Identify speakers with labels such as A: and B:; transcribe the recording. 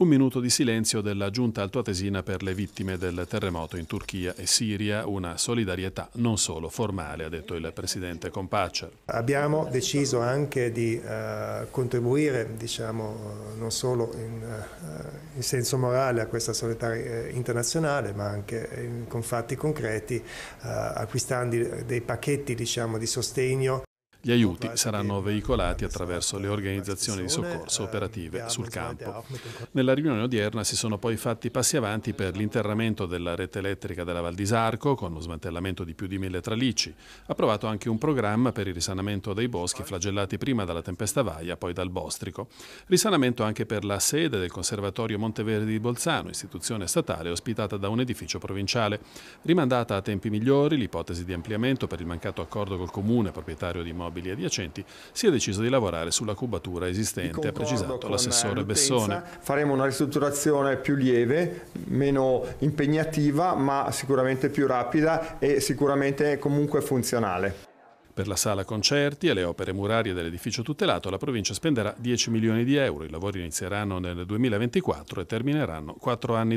A: un minuto di silenzio della giunta altoatesina per le vittime del terremoto in Turchia e Siria, una solidarietà non solo formale, ha detto il presidente Compaccia.
B: Abbiamo deciso anche di eh, contribuire, diciamo, non solo in, eh, in, senso morale a questa solidarietà eh, internazionale, ma anche in, con fatti concreti, eh, acquistando dei pacchetti diciamo, di sostegno
A: gli aiuti saranno veicolati attraverso le organizzazioni di soccorso eh, operative sul campo. Nella riunione odierna si sono poi fatti passi avanti per l'interramento della rete elettrica della Val di Sarco con lo smantellamento di più di mille tralicci. Approvato anche un programma per il risanamento dei boschi flagellati prima dalla tempesta Vaia, poi dal Bostrico. Risanamento anche per la sede del Conservatorio Monteverdi di Bolzano, istituzione statale ospitata da un edificio provinciale. Rimandata a tempi migliori l'ipotesi di ampliamento per il mancato accordo col comune proprietario di Moro nobili adiacenti, si è deciso di lavorare sulla cubatura esistente, ha precisato l'assessore Bessone.
C: Faremo una ristrutturazione più lieve, meno impegnativa, ma sicuramente più rapida e sicuramente comunque funzionale.
A: Per la sala concerti e le opere murarie dell'edificio tutelato la provincia spenderà 10 milioni di euro. I lavori inizieranno nel 2024 e termineranno quattro anni dopo.